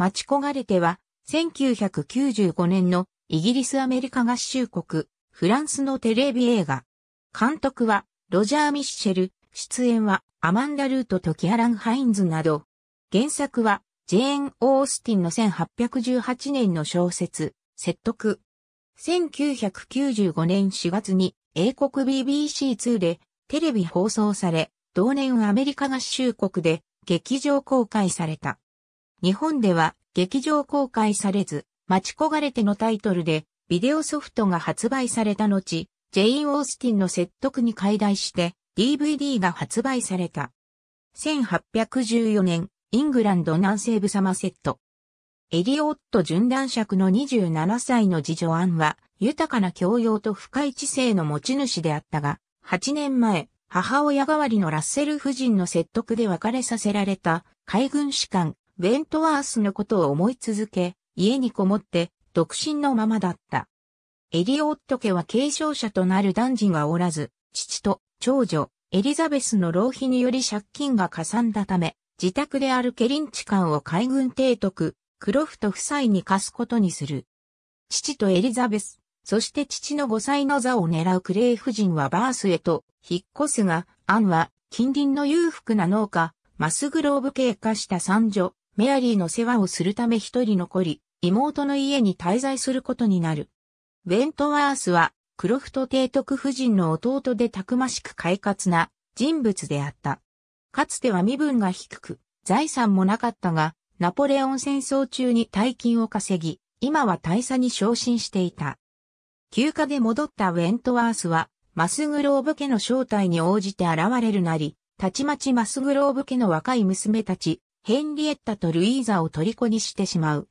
待ち焦がれては、1995年のイギリスアメリカ合衆国、フランスのテレビ映画。監督は、ロジャー・ミッシェル、出演は、アマンダ・ルートとキアラン・ハインズなど。原作は、ジェーン・オースティンの1818年の小説、説得。1995年4月に、英国 BBC2 で、テレビ放送され、同年アメリカ合衆国で、劇場公開された。日本では劇場公開されず、待ち焦がれてのタイトルで、ビデオソフトが発売された後、ジェイン・オースティンの説得に解題して DVD が発売された。1814年、イングランド南西部サマセット。エリオット準男爵の27歳の次女アンは、豊かな教養と深い知性の持ち主であったが、8年前、母親代わりのラッセル夫人の説得で別れさせられた海軍士官ベントワースのことを思い続け、家にこもって独身のままだった。エリオット家は継承者となる男児がおらず、父と長女、エリザベスの浪費により借金がかさんだため、自宅であるケリンチ間を海軍提督、クロフト夫妻に貸すことにする。父とエリザベス、そして父の5歳の座を狙うクレイ夫人はバースへと引っ越すが、アンは近隣の裕福な農家、マスグローブ系化した三女、メアリーの世話をするため一人残り、妹の家に滞在することになる。ウェントワースは、クロフト提督夫人の弟でたくましく快活な人物であった。かつては身分が低く、財産もなかったが、ナポレオン戦争中に大金を稼ぎ、今は大佐に昇進していた。休暇で戻ったウェントワースは、マスグローブ家の正体に応じて現れるなり、たちまちマスグローブ家の若い娘たち、ヘンリエッタとルイーザを虜にしてしまう。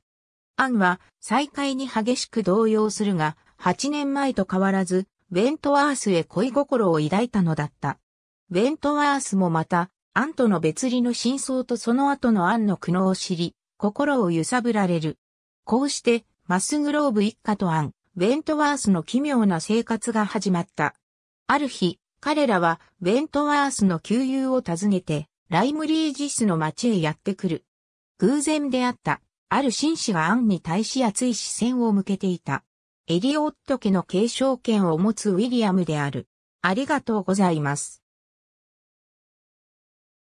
アンは再会に激しく動揺するが、8年前と変わらず、ウェントワースへ恋心を抱いたのだった。ウェントワースもまた、アンとの別離の真相とその後のアンの苦悩を知り、心を揺さぶられる。こうして、マスグローブ一家とアン、ウェントワースの奇妙な生活が始まった。ある日、彼らは、ウェントワースの旧友を訪ねて、ライムリージスの町へやってくる。偶然出会った、ある紳士がアンに対し熱い視線を向けていた。エリオット家の継承権を持つウィリアムである。ありがとうございます。